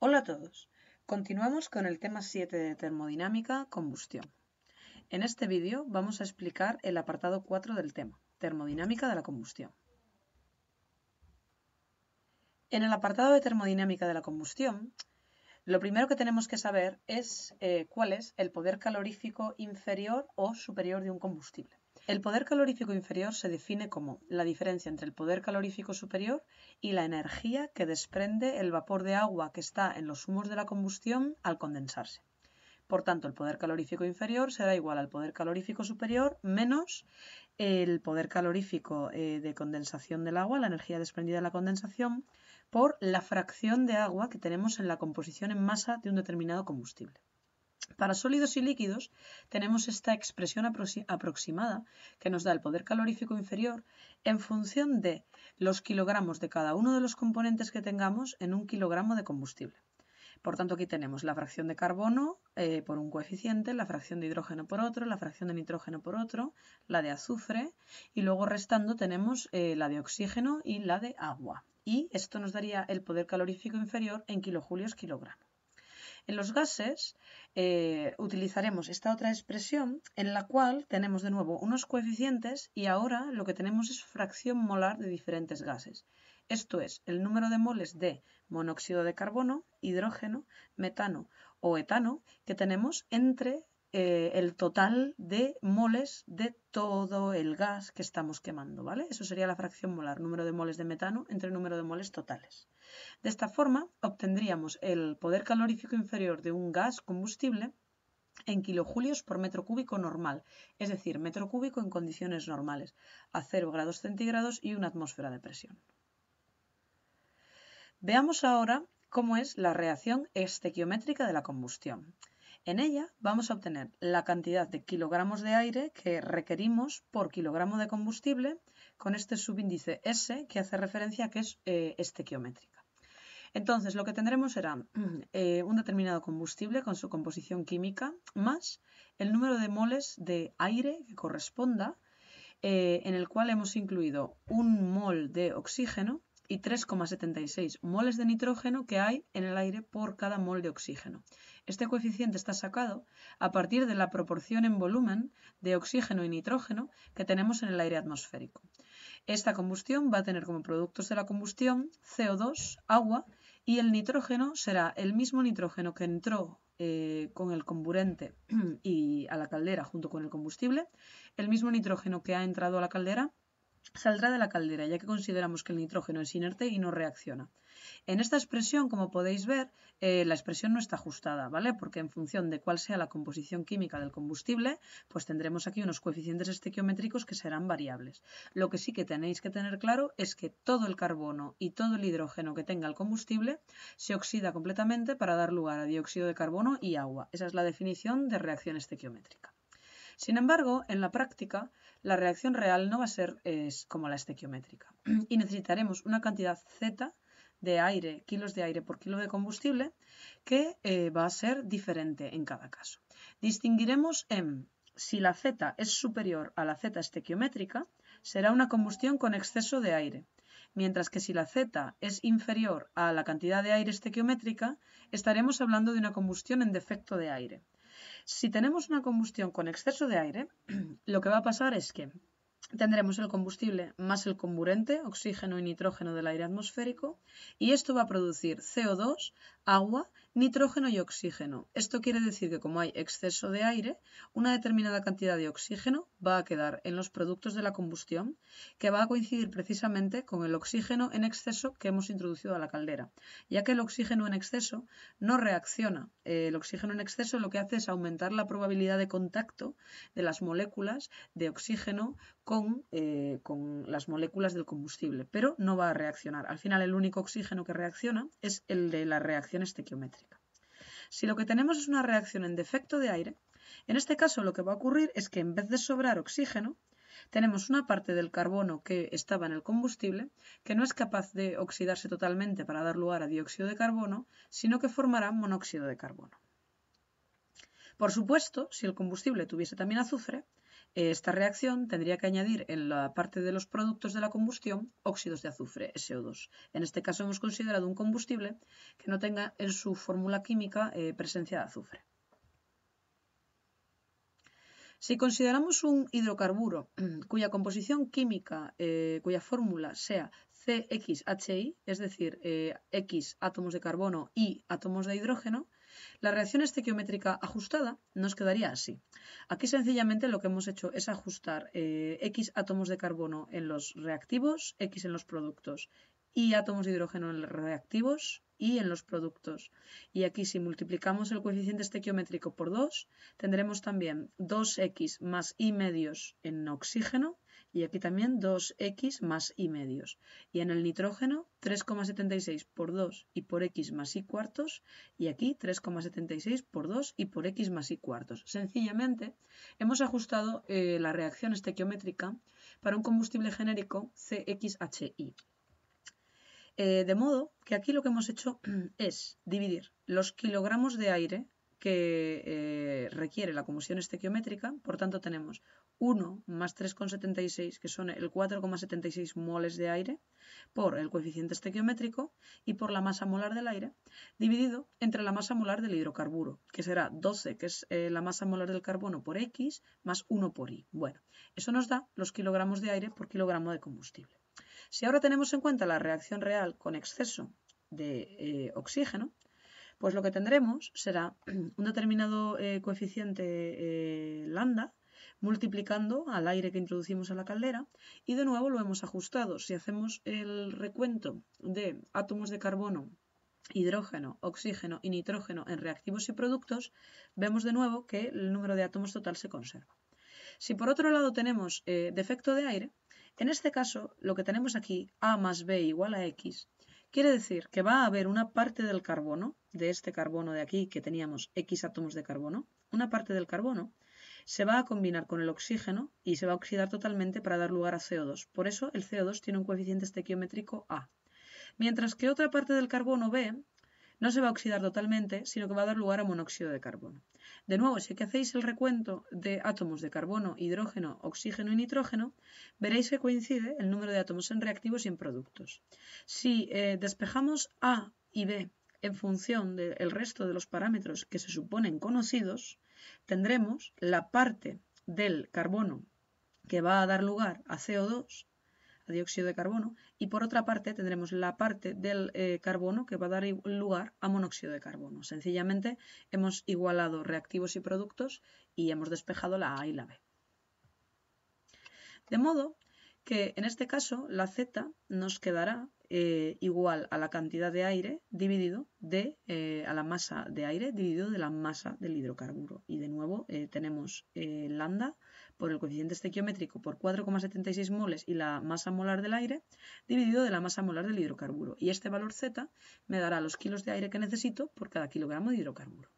Hola a todos. Continuamos con el tema 7 de termodinámica, combustión. En este vídeo vamos a explicar el apartado 4 del tema, termodinámica de la combustión. En el apartado de termodinámica de la combustión, lo primero que tenemos que saber es eh, cuál es el poder calorífico inferior o superior de un combustible. El poder calorífico inferior se define como la diferencia entre el poder calorífico superior y la energía que desprende el vapor de agua que está en los humos de la combustión al condensarse. Por tanto, el poder calorífico inferior será igual al poder calorífico superior menos el poder calorífico eh, de condensación del agua, la energía desprendida de la condensación, por la fracción de agua que tenemos en la composición en masa de un determinado combustible. Para sólidos y líquidos tenemos esta expresión aproximada que nos da el poder calorífico inferior en función de los kilogramos de cada uno de los componentes que tengamos en un kilogramo de combustible. Por tanto, aquí tenemos la fracción de carbono eh, por un coeficiente, la fracción de hidrógeno por otro, la fracción de nitrógeno por otro, la de azufre y luego restando tenemos eh, la de oxígeno y la de agua. Y esto nos daría el poder calorífico inferior en kilojulios kilogramo. En los gases eh, utilizaremos esta otra expresión en la cual tenemos de nuevo unos coeficientes y ahora lo que tenemos es fracción molar de diferentes gases. Esto es el número de moles de monóxido de carbono, hidrógeno, metano o etano que tenemos entre eh, el total de moles de todo el gas que estamos quemando, ¿vale? Eso sería la fracción molar, número de moles de metano entre el número de moles totales. De esta forma obtendríamos el poder calorífico inferior de un gas combustible en kilojulios por metro cúbico normal, es decir, metro cúbico en condiciones normales, a 0 grados centígrados y una atmósfera de presión. Veamos ahora cómo es la reacción estequiométrica de la combustión. En ella vamos a obtener la cantidad de kilogramos de aire que requerimos por kilogramo de combustible con este subíndice S que hace referencia a que es eh, estequiométrica. Entonces lo que tendremos será eh, un determinado combustible con su composición química más el número de moles de aire que corresponda eh, en el cual hemos incluido un mol de oxígeno y 3,76 moles de nitrógeno que hay en el aire por cada mol de oxígeno. Este coeficiente está sacado a partir de la proporción en volumen de oxígeno y nitrógeno que tenemos en el aire atmosférico. Esta combustión va a tener como productos de la combustión CO2, agua y el nitrógeno será el mismo nitrógeno que entró eh, con el comburente y a la caldera junto con el combustible, el mismo nitrógeno que ha entrado a la caldera saldrá de la caldera, ya que consideramos que el nitrógeno es inerte y no reacciona. En esta expresión, como podéis ver, eh, la expresión no está ajustada, ¿vale? Porque en función de cuál sea la composición química del combustible, pues tendremos aquí unos coeficientes estequiométricos que serán variables. Lo que sí que tenéis que tener claro es que todo el carbono y todo el hidrógeno que tenga el combustible se oxida completamente para dar lugar a dióxido de carbono y agua. Esa es la definición de reacción estequiométrica. Sin embargo, en la práctica, la reacción real no va a ser como la estequiométrica y necesitaremos una cantidad Z de aire, kilos de aire por kilo de combustible, que eh, va a ser diferente en cada caso. Distinguiremos en si la Z es superior a la Z estequiométrica, será una combustión con exceso de aire, mientras que si la Z es inferior a la cantidad de aire estequiométrica, estaremos hablando de una combustión en defecto de aire. Si tenemos una combustión con exceso de aire, lo que va a pasar es que tendremos el combustible más el comburente, oxígeno y nitrógeno del aire atmosférico, y esto va a producir CO2, agua nitrógeno y oxígeno. Esto quiere decir que como hay exceso de aire, una determinada cantidad de oxígeno va a quedar en los productos de la combustión, que va a coincidir precisamente con el oxígeno en exceso que hemos introducido a la caldera, ya que el oxígeno en exceso no reacciona. Eh, el oxígeno en exceso lo que hace es aumentar la probabilidad de contacto de las moléculas de oxígeno eh, con, las moléculas del combustible, pero no va a reaccionar. Al final el único oxígeno que reacciona es el de la reacción estequiométrica. Si lo que tenemos es una reacción en defecto de aire, en este caso lo que va a ocurrir es que en vez de sobrar oxígeno, tenemos una parte del carbono que estaba en el combustible que no es capaz de oxidarse totalmente para dar lugar a dióxido de carbono, sino que formará monóxido de carbono. Por supuesto, si el combustible tuviese también azufre, esta reacción tendría que añadir en la parte de los productos de la combustión óxidos de azufre, SO2. En este caso hemos considerado un combustible que no tenga en su fórmula química eh, presencia de azufre. Si consideramos un hidrocarburo cuya composición química, eh, cuya fórmula sea CXHI, es decir, eh, X átomos de carbono y átomos de hidrógeno, la reacción estequiométrica ajustada nos quedaría así. Aquí sencillamente lo que hemos hecho es ajustar eh, X átomos de carbono en los reactivos, X en los productos y átomos de hidrógeno en los reactivos y en los productos. Y aquí si multiplicamos el coeficiente estequiométrico por 2, tendremos también 2x más y medios en oxígeno y aquí también 2x más y medios. Y en el nitrógeno 3,76 por 2 y por x más y cuartos y aquí 3,76 por 2 y por x más y cuartos. Sencillamente hemos ajustado eh, la reacción estequiométrica para un combustible genérico CXHI. Eh, de modo que aquí lo que hemos hecho es dividir los kilogramos de aire que eh, requiere la combustión estequiométrica. Por tanto, tenemos 1 más 3,76, que son el 4,76 moles de aire, por el coeficiente estequiométrico y por la masa molar del aire, dividido entre la masa molar del hidrocarburo, que será 12, que es eh, la masa molar del carbono por X, más 1 por Y. Bueno, eso nos da los kilogramos de aire por kilogramo de combustible. Si ahora tenemos en cuenta la reacción real con exceso de eh, oxígeno, pues lo que tendremos será un determinado eh, coeficiente eh, lambda multiplicando al aire que introducimos a la caldera y de nuevo lo hemos ajustado. Si hacemos el recuento de átomos de carbono hidrógeno, oxígeno y nitrógeno en reactivos y productos, vemos de nuevo que el número de átomos total se conserva. Si por otro lado tenemos eh, defecto de aire, en este caso lo que tenemos aquí, A más B igual a X, Quiere decir que va a haber una parte del carbono, de este carbono de aquí, que teníamos X átomos de carbono, una parte del carbono se va a combinar con el oxígeno y se va a oxidar totalmente para dar lugar a CO2. Por eso el CO2 tiene un coeficiente estequiométrico A. Mientras que otra parte del carbono B no se va a oxidar totalmente, sino que va a dar lugar a monóxido de carbono. De nuevo, si que hacéis el recuento de átomos de carbono, hidrógeno, oxígeno y nitrógeno, veréis que coincide el número de átomos en reactivos y en productos. Si eh, despejamos A y B en función del resto de los parámetros que se suponen conocidos, tendremos la parte del carbono que va a dar lugar a CO2 dióxido de carbono, y por otra parte tendremos la parte del eh, carbono que va a dar lugar a monóxido de carbono. Sencillamente hemos igualado reactivos y productos y hemos despejado la A y la B. De modo que en este caso la Z nos quedará eh, igual a la cantidad de aire dividido de eh, a la masa de aire dividido de la masa del hidrocarburo. Y de nuevo eh, tenemos lambda por el coeficiente estequiométrico por 4,76 moles y la masa molar del aire dividido de la masa molar del hidrocarburo. Y este valor Z me dará los kilos de aire que necesito por cada kilogramo de hidrocarburo.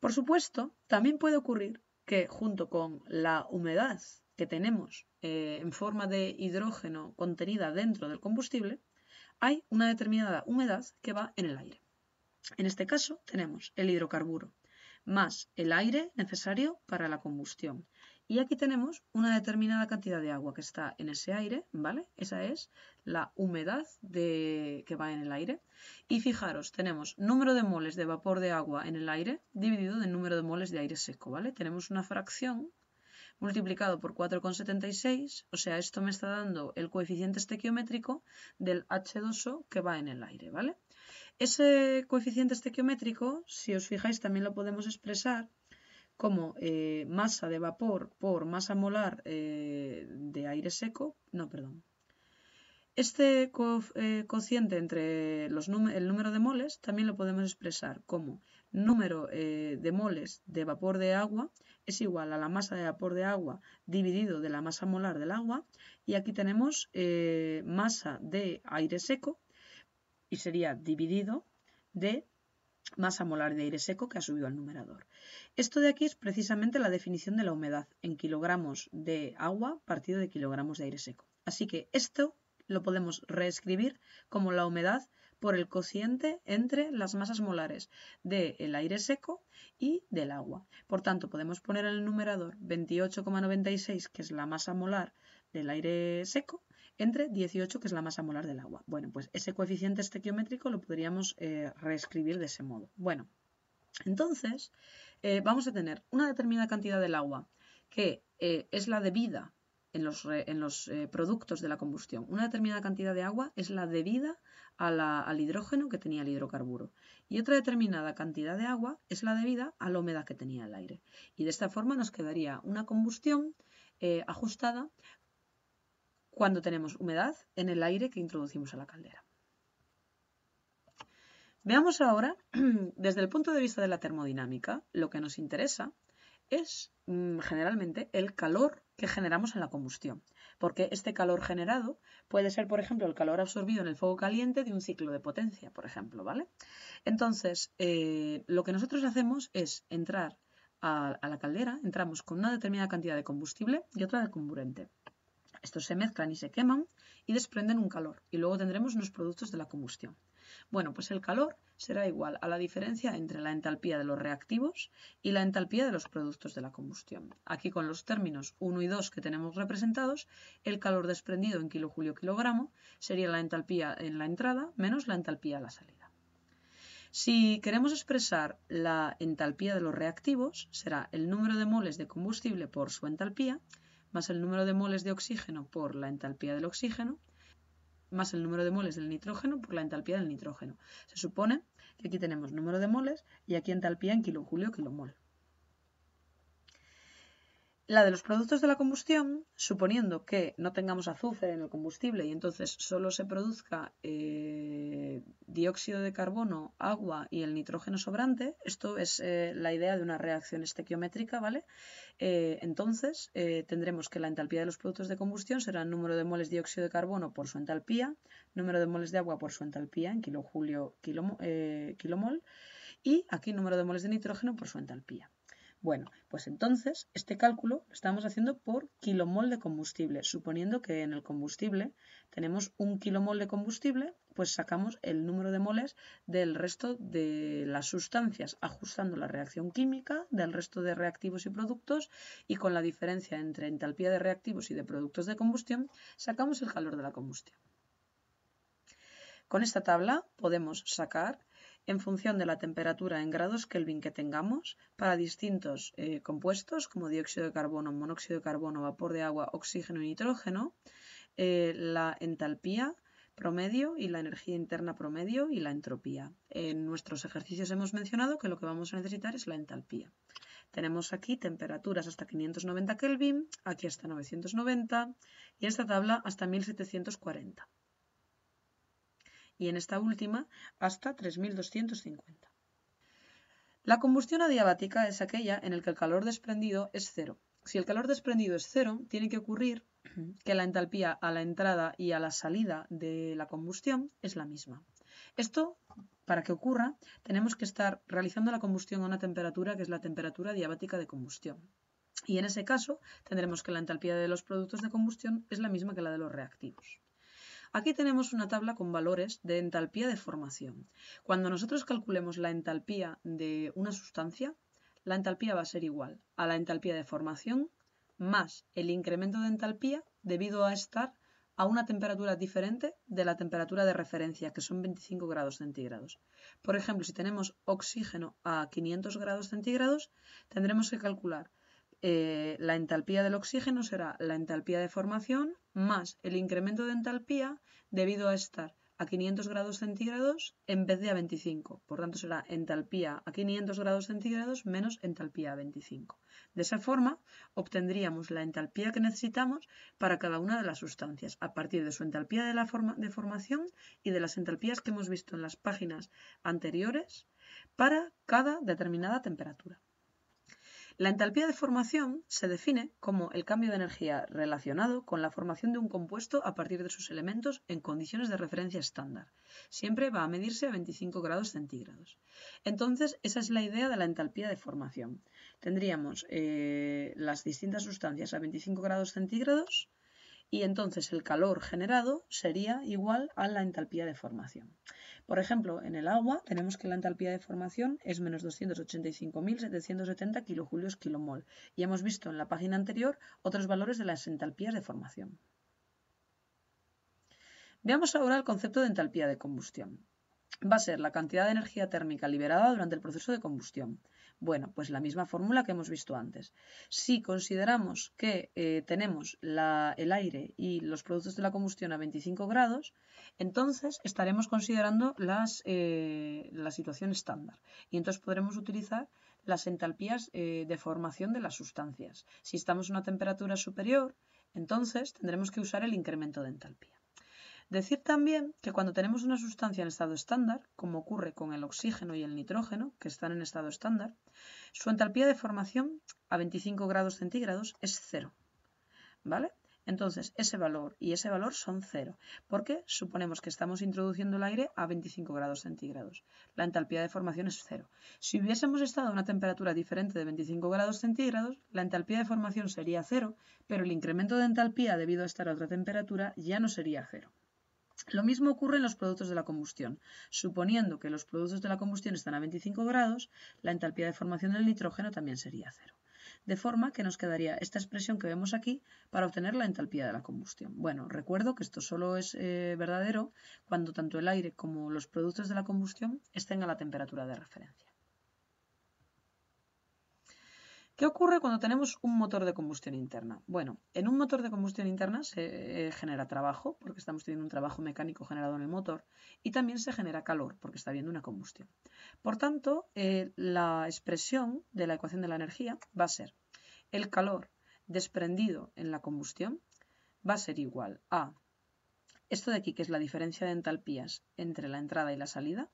Por supuesto, también puede ocurrir que junto con la humedad que tenemos eh, en forma de hidrógeno contenida dentro del combustible, hay una determinada humedad que va en el aire. En este caso tenemos el hidrocarburo más el aire necesario para la combustión. Y aquí tenemos una determinada cantidad de agua que está en ese aire, ¿vale? Esa es la humedad que va en el aire. Y fijaros, tenemos número de moles de vapor de agua en el aire dividido del número de moles de aire seco, ¿vale? Tenemos una fracción multiplicado por 4,76, o sea, esto me está dando el coeficiente estequiométrico del H2O que va en el aire, ¿vale? Ese coeficiente estequiométrico, si os fijáis, también lo podemos expresar como eh, masa de vapor por masa molar eh, de aire seco, no, perdón, este eh, cociente entre el número de moles también lo podemos expresar como número eh, de moles de vapor de agua es igual a la masa de vapor de agua dividido de la masa molar del agua y aquí tenemos eh, masa de aire seco y sería dividido de masa molar de aire seco que ha subido al numerador. Esto de aquí es precisamente la definición de la humedad en kilogramos de agua partido de kilogramos de aire seco. Así que esto lo podemos reescribir como la humedad por el cociente entre las masas molares del aire seco y del agua. Por tanto, podemos poner en el numerador 28,96, que es la masa molar del aire seco, entre 18, que es la masa molar del agua. Bueno, pues ese coeficiente estequiométrico lo podríamos eh, reescribir de ese modo. Bueno, entonces eh, vamos a tener una determinada cantidad del agua que eh, es la debida en los, eh, productos de la combustión. Una determinada cantidad de agua es la debida al hidrógeno que tenía el hidrocarburo y otra determinada cantidad de agua es la debida a la humedad que tenía el aire. Y de esta forma nos quedaría una combustión eh, ajustada cuando tenemos humedad en el aire que introducimos a la caldera. Veamos ahora, desde el punto de vista de la termodinámica, lo que nos interesa es mm, generalmente el calor que generamos en la combustión, porque este calor generado puede ser, por ejemplo, el calor absorbido en el fuego caliente de un ciclo de potencia, por ejemplo, ¿vale? Entonces, eh, lo que nosotros hacemos es entrar a, a la caldera, entramos con una determinada cantidad de combustible y otra de comburente. Estos se mezclan y se queman y desprenden un calor y luego tendremos unos productos de la combustión. Bueno, pues el calor será igual a la diferencia entre la entalpía de los reactivos y la entalpía de los productos de la combustión. Aquí con los términos 1 y 2 que tenemos representados, el calor desprendido en kilojulio-kilogramo sería la entalpía en la entrada menos la entalpía a la salida. Si queremos expresar la entalpía de los reactivos, será el número de moles de combustible por su entalpía, más el número de moles de oxígeno por la entalpía del oxígeno, más el número de moles del nitrógeno por la entalpía del nitrógeno. Se supone que aquí tenemos número de moles y aquí entalpía en kilojulio kilomol la de los productos de la combustión, suponiendo que no tengamos azufre en el combustible y entonces solo se produzca eh, dióxido de carbono, agua y el nitrógeno sobrante, esto es eh, la idea de una reacción estequiométrica, ¿vale? Eh, entonces tendremos que la entalpía de los productos de combustión será el número de moles de dióxido de carbono por su entalpía, número de moles de agua por su entalpía en kilojulio kilomol y aquí número de moles de nitrógeno por su entalpía. Bueno, pues entonces este cálculo lo estamos haciendo por kilomol de combustible, suponiendo que en el combustible tenemos un kilomol de combustible, pues sacamos el número de moles del resto de las sustancias, ajustando la reacción química del resto de reactivos y productos y con la diferencia entre entalpía de reactivos y de productos de combustión, sacamos el calor de la combustión. Con esta tabla podemos sacar en función de la temperatura en grados Kelvin que tengamos para distintos eh, compuestos como dióxido de carbono, monóxido de carbono, vapor de agua, oxígeno y nitrógeno, eh, la entalpía promedio y la energía interna promedio y la entropía. En nuestros ejercicios hemos mencionado que lo que vamos a necesitar es la entalpía. Tenemos aquí temperaturas hasta 590 Kelvin, aquí hasta 990 y esta tabla hasta 1740 y en esta última hasta 3250. La combustión adiabática es aquella en la que el calor desprendido es cero. Si el calor desprendido es cero, tiene que ocurrir que la entalpía a la entrada y a la salida de la combustión es la misma. Esto, para que ocurra, tenemos que estar realizando la combustión a una temperatura que es la temperatura adiabática de combustión. Y en ese caso, tendremos que la entalpía de los productos de combustión es la misma que la de los reactivos. Aquí tenemos una tabla con valores de entalpía de formación. Cuando nosotros calculemos la entalpía de una sustancia, la entalpía va a ser igual a la entalpía de formación más el incremento de entalpía debido a estar a una temperatura diferente de la temperatura de referencia, que son 25 grados centígrados. Por ejemplo, si tenemos oxígeno a 500 grados centígrados, tendremos que calcular eh, la entalpía del oxígeno será la entalpía de formación más el incremento de entalpía debido a estar a 500 grados centígrados en vez de a 25. Por tanto, será entalpía a 500 grados centígrados menos entalpía a 25. De esa forma, obtendríamos la entalpía que necesitamos para cada una de las sustancias, a partir de su entalpía de, la de formación y de las entalpías que hemos visto en las páginas anteriores para cada determinada temperatura. La entalpía de formación se define como el cambio de energía relacionado con la formación de un compuesto a partir de sus elementos en condiciones de referencia estándar. Siempre va a medirse a 25 grados centígrados. Entonces, esa es la idea de la entalpía de formación. Tendríamos eh, las distintas sustancias a 25 grados centígrados y entonces el calor generado sería igual a la entalpía de formación. Por ejemplo, en el agua tenemos que la entalpía de formación es menos 285.770 kilojulios kilomol y hemos visto en la página anterior otros valores de las entalpías de formación. Veamos ahora el concepto de entalpía de combustión. Va a ser la cantidad de energía térmica liberada durante el proceso de combustión. Bueno, pues la misma fórmula que hemos visto antes. Si consideramos que eh, tenemos el aire y los productos de la combustión a 25 grados, entonces estaremos considerando eh, la situación estándar y entonces podremos utilizar las entalpías eh, de formación de las sustancias. Si estamos en una temperatura superior, entonces tendremos que usar el incremento de entalpía. Decir también que cuando tenemos una sustancia en estado estándar, como ocurre con el oxígeno y el nitrógeno, que están en estado estándar, su entalpía de formación a 25 grados centígrados es cero. ¿Vale? Entonces, ese valor y ese valor son cero, porque suponemos que estamos introduciendo el aire a 25 grados centígrados. La entalpía de formación es cero. Si hubiésemos estado a una temperatura diferente de 25 grados centígrados, la entalpía de formación sería cero, pero el incremento de entalpía debido a estar a otra temperatura ya no sería cero. Lo mismo ocurre en los productos de la combustión. Suponiendo que los productos de la combustión están a 25 grados, la entalpía de formación del nitrógeno también sería cero. De forma que nos quedaría esta expresión que vemos aquí para obtener la entalpía de la combustión. Bueno, recuerdo que esto solo es eh, verdadero cuando tanto el aire como los productos de la combustión estén a la temperatura de referencia. ¿Qué ocurre cuando tenemos un motor de combustión interna? Bueno, en un motor de combustión interna se eh, genera trabajo, porque estamos teniendo un trabajo mecánico generado en el motor, y también se genera calor, porque está habiendo una combustión. Por tanto, eh, la expresión de la ecuación de la energía va a ser el calor desprendido en la combustión va a ser igual a esto de aquí, que es la diferencia de entalpías entre la entrada y la salida,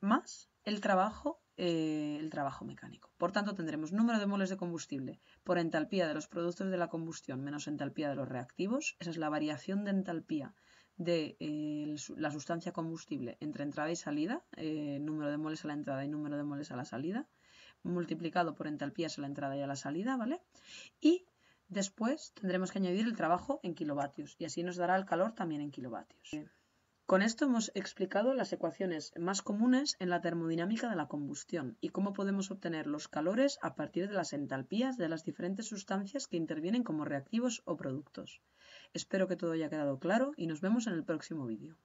más el trabajo eh, el trabajo mecánico. Por tanto, tendremos número de moles de combustible por entalpía de los productos de la combustión menos entalpía de los reactivos. Esa es la variación de entalpía de eh, la sustancia combustible entre entrada y salida, eh, número de moles a la entrada y número de moles a la salida, multiplicado por entalpías a la entrada y a la salida, ¿vale? Y después tendremos que añadir el trabajo en kilovatios y así nos dará el calor también en kilovatios. Con esto hemos explicado las ecuaciones más comunes en la termodinámica de la combustión y cómo podemos obtener los calores a partir de las entalpías de las diferentes sustancias que intervienen como reactivos o productos. Espero que todo haya quedado claro y nos vemos en el próximo vídeo.